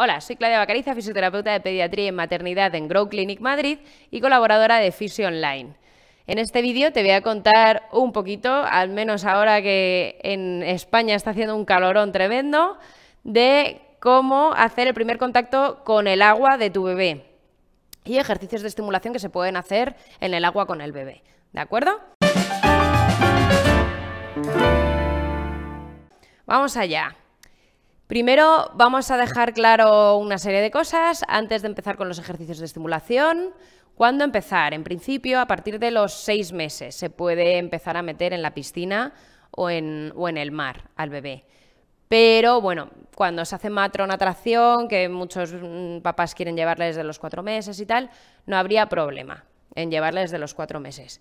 Hola, soy Claudia Bacariza, fisioterapeuta de pediatría y maternidad en Grow Clinic Madrid y colaboradora de Fisio Online. En este vídeo te voy a contar un poquito, al menos ahora que en España está haciendo un calorón tremendo, de cómo hacer el primer contacto con el agua de tu bebé y ejercicios de estimulación que se pueden hacer en el agua con el bebé. ¿De acuerdo? Vamos allá. Primero vamos a dejar claro una serie de cosas antes de empezar con los ejercicios de estimulación. ¿Cuándo empezar? En principio, a partir de los seis meses se puede empezar a meter en la piscina o en, el mar al bebé. Pero bueno, cuando se hace matronatracción, que muchos mm, papás quieren llevarles desde los cuatro meses y tal, no habría problema en llevarles desde los cuatro meses.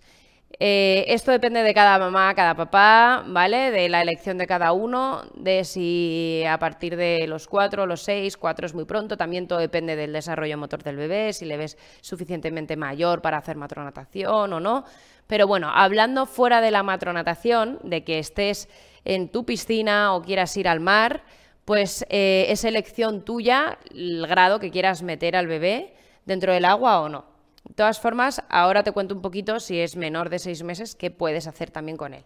Eh, esto depende de cada mamá, cada papá, ¿vale? De la elección de cada uno, de si a partir de los cuatro, los seis, cuatro es muy pronto, también todo depende del desarrollo motor del bebé, si le ves suficientemente mayor para hacer matronatación o no. Pero bueno, hablando fuera de la matronatación, de que estés en tu piscina o quieras ir al mar, pues eh, es elección tuya el grado que quieras meter al bebé dentro del agua o no todas formas, ahora te cuento un poquito, si es menor de seis meses, qué puedes hacer también con él.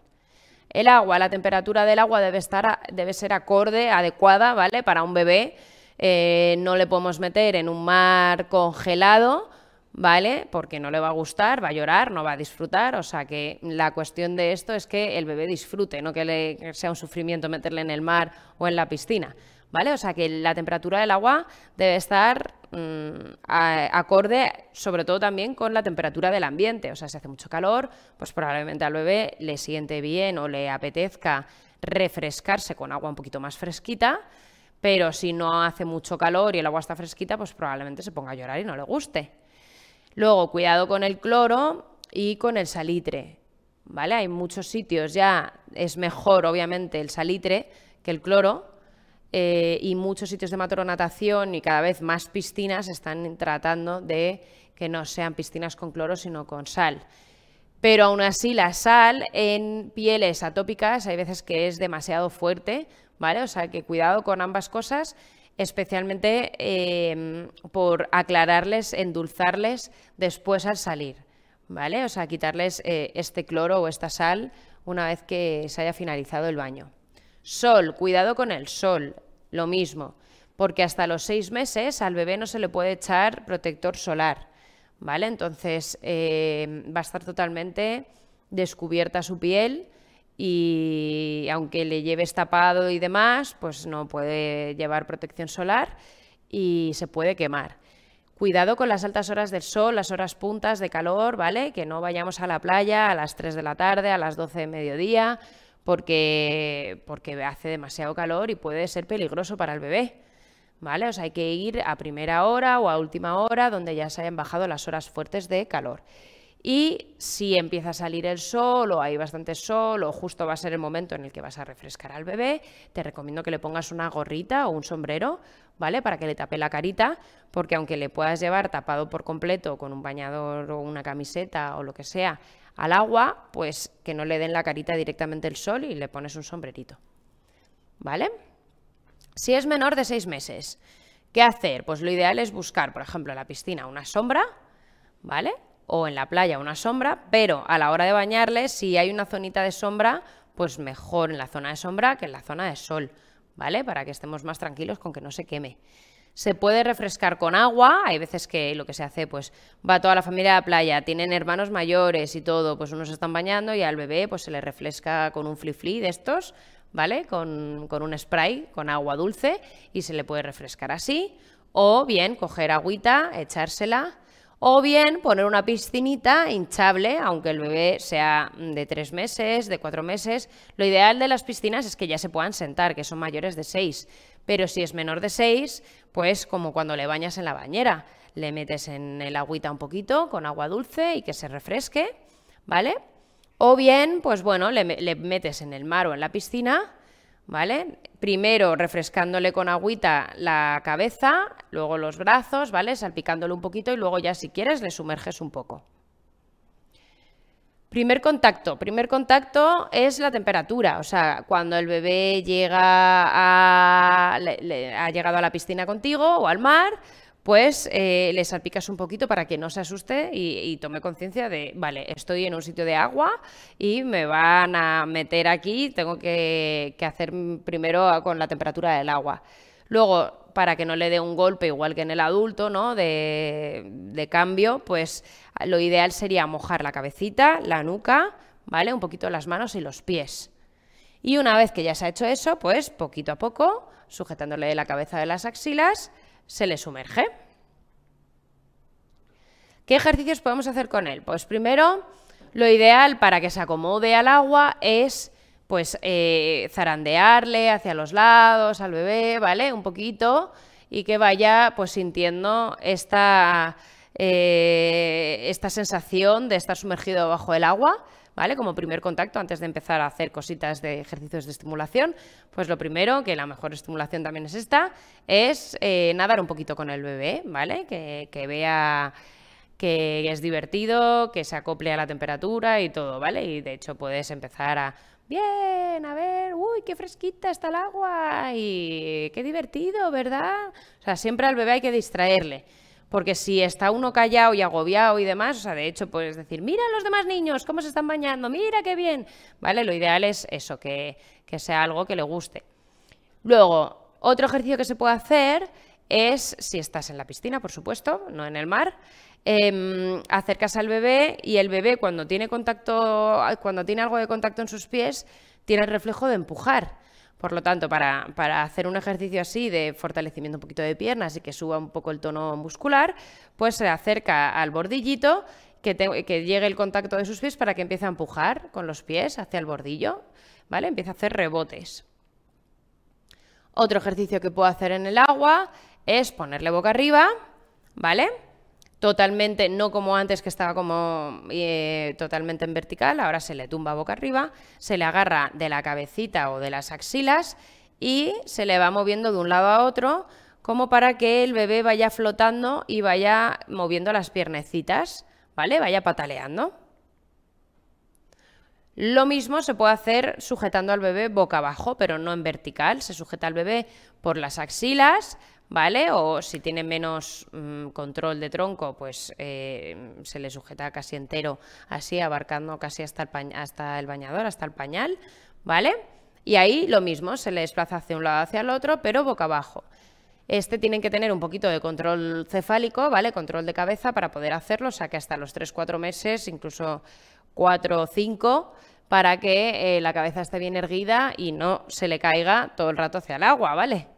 El agua, la temperatura del agua debe, estar, debe ser acorde, adecuada, ¿vale? Para un bebé eh, no le podemos meter en un mar congelado, ¿vale? Porque no le va a gustar, va a llorar, no va a disfrutar. O sea que la cuestión de esto es que el bebé disfrute, no que, le, que sea un sufrimiento meterle en el mar o en la piscina. ¿vale? O sea que la temperatura del agua debe estar mm, acorde sobre todo también con la temperatura del ambiente. O sea, si hace mucho calor, pues probablemente al bebé le siente bien o le apetezca refrescarse con agua un poquito más fresquita, pero si no hace mucho calor y el agua está fresquita, pues probablemente se ponga a llorar y no le guste. Luego, cuidado con el cloro y con el salitre. ¿Vale? Hay muchos sitios ya es mejor, obviamente, el salitre que el cloro, eh, y muchos sitios de matronatación y cada vez más piscinas están tratando de que no sean piscinas con cloro, sino con sal. Pero aún así la sal en pieles atópicas hay veces que es demasiado fuerte, ¿vale? O sea que cuidado con ambas cosas, especialmente em, por aclararles, endulzarles después al salir, ¿vale? O sea, quitarles eh, este cloro o esta sal una vez que se haya finalizado el baño. Sol, cuidado con el sol, lo mismo, porque hasta los seis meses al bebé no se le puede echar protector solar, ¿vale? Entonces eh, va a estar totalmente descubierta su piel y aunque le lleve tapado y demás, pues no puede llevar protección solar y se puede quemar. Cuidado con las altas horas del sol, las horas puntas de calor, ¿vale? Que no vayamos a la playa a las 3 de la tarde, a las 12 de mediodía, porque, porque hace demasiado calor y puede ser peligroso para el bebé. ¿Vale? O sea, hay que ir a primera hora o a última hora donde ya se hayan bajado las horas fuertes de calor. Y si empieza a salir el sol o hay bastante sol o justo va a ser el momento en el que vas a refrescar al bebé, te recomiendo que le pongas una gorrita o un sombrero, ¿vale? Para que le tape la carita, porque aunque le puedas llevar tapado por completo con un bañador o una camiseta o lo que sea, al agua, pues que no le den la carita directamente el sol y le pones un sombrerito. ¿Vale? Si es menor de seis meses, ¿qué hacer? Pues lo ideal es buscar, por ejemplo, en la piscina una sombra, ¿vale? O en la playa una sombra, pero a la hora de bañarle, si hay una zonita de sombra, pues mejor en la zona de sombra que en la zona de sol, ¿vale? Para que estemos más tranquilos con que no se queme se puede refrescar con agua. Hay veces que lo que se hace, pues va toda la familia a la playa, tienen hermanos mayores y todo, pues unos están bañando y al bebé pues se le refresca con un flifli de estos, ¿vale? Con, con un spray, con agua dulce y se le puede refrescar así. O bien coger agüita, echársela. O bien poner una piscinita hinchable, aunque el bebé sea de tres meses, de cuatro meses. Lo ideal de las piscinas es que ya se puedan sentar, que son mayores de seis. Pero si es menor de 6, pues como cuando le bañas en la bañera, le metes en el agüita un poquito con agua dulce y que se refresque, ¿vale? O bien, pues bueno, le, metes en el mar o en la piscina, ¿vale? Primero refrescándole con agüita la cabeza, luego los brazos, ¿vale? Salpicándole un poquito y luego ya si quieres le sumerges un poco. Primer contacto. Primer contacto es la temperatura, o sea, cuando el bebé llega a, ha llegado a la piscina contigo o al mar, pues eh, le salpicas un poquito para que no se asuste y, tome conciencia de, vale, estoy en un sitio de agua y me van a meter aquí, tengo que, que hacer primero con la temperatura del agua. Luego, para que no le dé un golpe igual que en el adulto, ¿no? De, cambio, pues lo ideal sería mojar la cabecita, la nuca, ¿vale? Un poquito las manos y los pies. Y una vez que ya se ha hecho eso, pues poquito a poco, sujetándole la cabeza de las axilas, se le sumerge. ¿Qué ejercicios podemos hacer con él? Pues primero, lo ideal para que se acomode al agua es pues eh, zarandearle hacia los lados al bebé, ¿vale? Un poquito y que vaya pues sintiendo esta, eh, esta sensación de estar sumergido bajo el agua, ¿vale? Como primer contacto, antes de empezar a hacer cositas de ejercicios de estimulación, pues lo primero, que la mejor estimulación también es esta, es eh, nadar un poquito con el bebé, ¿vale? que vea que es divertido, que se acople a la temperatura y todo, ¿vale? Y de hecho puedes empezar a bien, a ver, uy, qué fresquita está el agua y qué divertido, ¿verdad? O sea, siempre al bebé hay que distraerle. Porque si está uno callado y agobiado y demás, o sea, de hecho puedes decir, mira a los demás niños, cómo se están bañando, mira qué bien. ¿Vale? Lo ideal es eso, que, que sea algo que le guste. Luego, otro ejercicio que se puede hacer es, si estás en la piscina, por supuesto, no en el mar, em, acercas al bebé y el bebé cuando tiene contacto, cuando tiene algo de contacto en sus pies, tiene el reflejo de empujar. Por lo tanto, para, hacer un ejercicio así de fortalecimiento un poquito de piernas y que suba un poco el tono muscular, pues se acerca al bordillito, que, que llegue el contacto de sus pies para que empiece a empujar con los pies hacia el bordillo, ¿vale? Empieza a hacer rebotes. Otro ejercicio que puedo hacer en el agua es ponerle boca arriba, ¿vale? Totalmente, no como antes que estaba como eh, totalmente en vertical, ahora se le tumba boca arriba, se le agarra de la cabecita o de las axilas y se le va moviendo de un lado a otro como para que el bebé vaya flotando y vaya moviendo las piernecitas, ¿vale? Vaya pataleando. Lo mismo se puede hacer sujetando al bebé boca abajo, pero no en vertical. Se sujeta al bebé por las axilas, ¿vale? O si tiene menos mm, control de tronco, pues eh, se le sujeta casi entero, así, abarcando casi hasta el, hasta el bañador, hasta el pañal, ¿vale? Y ahí lo mismo, se le desplaza hacia un lado hacia el otro, pero boca abajo. Este tienen que tener un poquito de control cefálico, ¿vale? Control de cabeza para poder hacerlo, o sea que hasta los 3-4 meses, incluso cuatro o 5 para que eh, la cabeza esté bien erguida y no se le caiga todo el rato hacia el agua, ¿vale?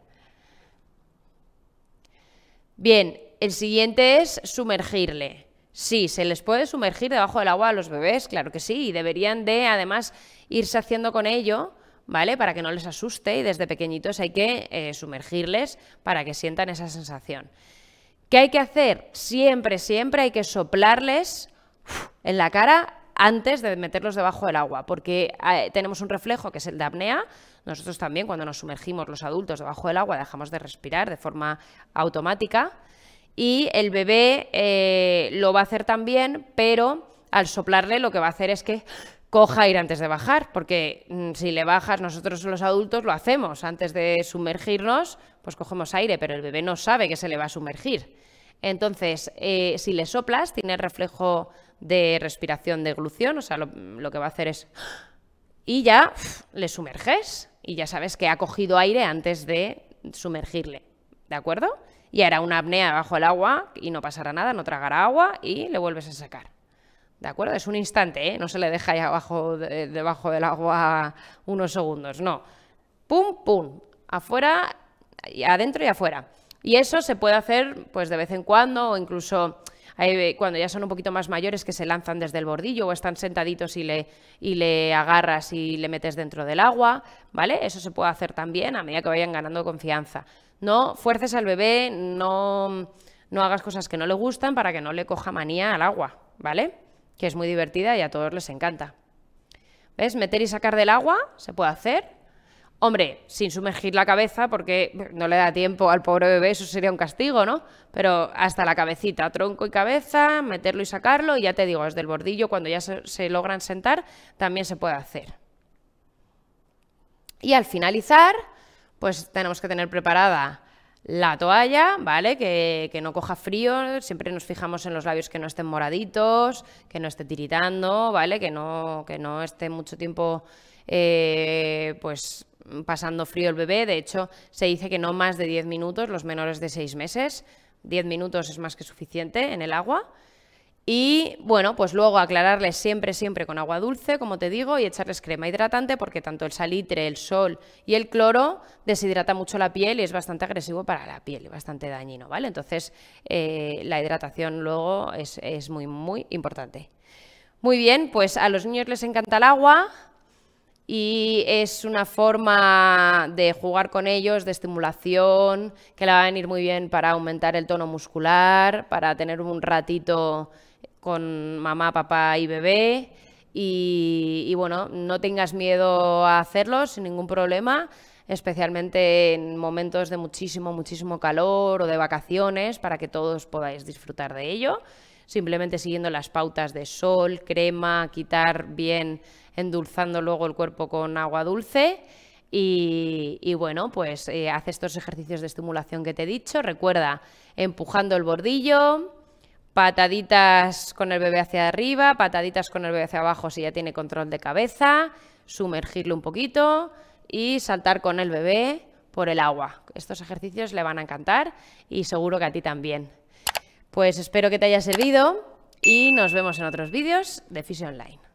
Bien, el siguiente es sumergirle. Sí, se les puede sumergir debajo del agua a los bebés, claro que sí, y deberían de además irse haciendo con ello, ¿vale? Para que no les asuste y desde pequeñitos hay que eh, sumergirles para que sientan esa sensación. ¿Qué hay que hacer? Siempre, siempre hay que soplarles en la cara antes de meterlos debajo del agua, porque eh, tenemos un reflejo que es el de apnea. Nosotros también cuando nos sumergimos los adultos debajo del agua dejamos de respirar de forma automática y el bebé eh, lo va a hacer también, pero al soplarle lo que va a hacer es que coja aire antes de bajar, porque mm, si le bajas nosotros los adultos lo hacemos, antes de sumergirnos pues cogemos aire, pero el bebé no sabe que se le va a sumergir. Entonces, eh, si le soplas, tiene reflejo de respiración de glución, o sea, lo, que va a hacer es... Y ya le sumerges y ya sabes que ha cogido aire antes de sumergirle, ¿de acuerdo? Y hará una apnea bajo el agua y no pasará nada, no tragará agua y le vuelves a sacar. ¿De acuerdo? Es un instante, ¿eh? No se le deja ahí abajo, debajo del agua unos segundos, no. Pum, pum, afuera, adentro y afuera. Y eso se puede hacer pues de vez en cuando o incluso cuando ya son un poquito más mayores que se lanzan desde el bordillo o están sentaditos y le, y le agarras y le metes dentro del agua, ¿vale? Eso se puede hacer también a medida que vayan ganando confianza. No fuerces al bebé, no, no hagas cosas que no le gustan para que no le coja manía al agua, ¿vale? Que es muy divertida y a todos les encanta. ¿Ves? Meter y sacar del agua se puede hacer. Hombre, sin sumergir la cabeza, porque no le da tiempo al pobre bebé, eso sería un castigo, ¿no? Pero hasta la cabecita, tronco y cabeza, meterlo y sacarlo, y ya te digo, desde el bordillo, cuando ya se, logran sentar, también se puede hacer. Y al finalizar, pues tenemos que tener preparada la toalla, ¿vale? Que, no coja frío, siempre nos fijamos en los labios que no estén moraditos, que no esté tiritando, ¿vale? Que no, que no esté mucho tiempo, eh, pues pasando frío el bebé. De hecho, se dice que no más de 10 minutos, los menores de 6 meses. 10 minutos es más que suficiente en el agua. Y bueno, pues luego aclararles siempre, siempre con agua dulce, como te digo, y echarles crema hidratante porque tanto el salitre, el sol y el cloro deshidrata mucho la piel y es bastante agresivo para la piel y bastante dañino, ¿vale? Entonces eh, la hidratación luego es, es muy, muy importante. Muy bien, pues a los niños les encanta el agua, y es una forma de jugar con ellos, de estimulación, que le va a venir muy bien para aumentar el tono muscular, para tener un ratito con mamá, papá y bebé. Y, y bueno, no tengas miedo a hacerlo sin ningún problema, especialmente en momentos de muchísimo, muchísimo calor o de vacaciones, para que todos podáis disfrutar de ello simplemente siguiendo las pautas de sol, crema, quitar bien endulzando luego el cuerpo con agua dulce. Y, bueno, pues eh, hace estos ejercicios de estimulación que te he dicho. Recuerda, empujando el bordillo, pataditas con el bebé hacia arriba, pataditas con el bebé hacia abajo si ya tiene control de cabeza, sumergirlo un poquito y saltar con el bebé por el agua. Estos ejercicios le van a encantar y seguro que a ti también. Pues espero que te haya servido y nos vemos en otros vídeos de Fisionline. Online.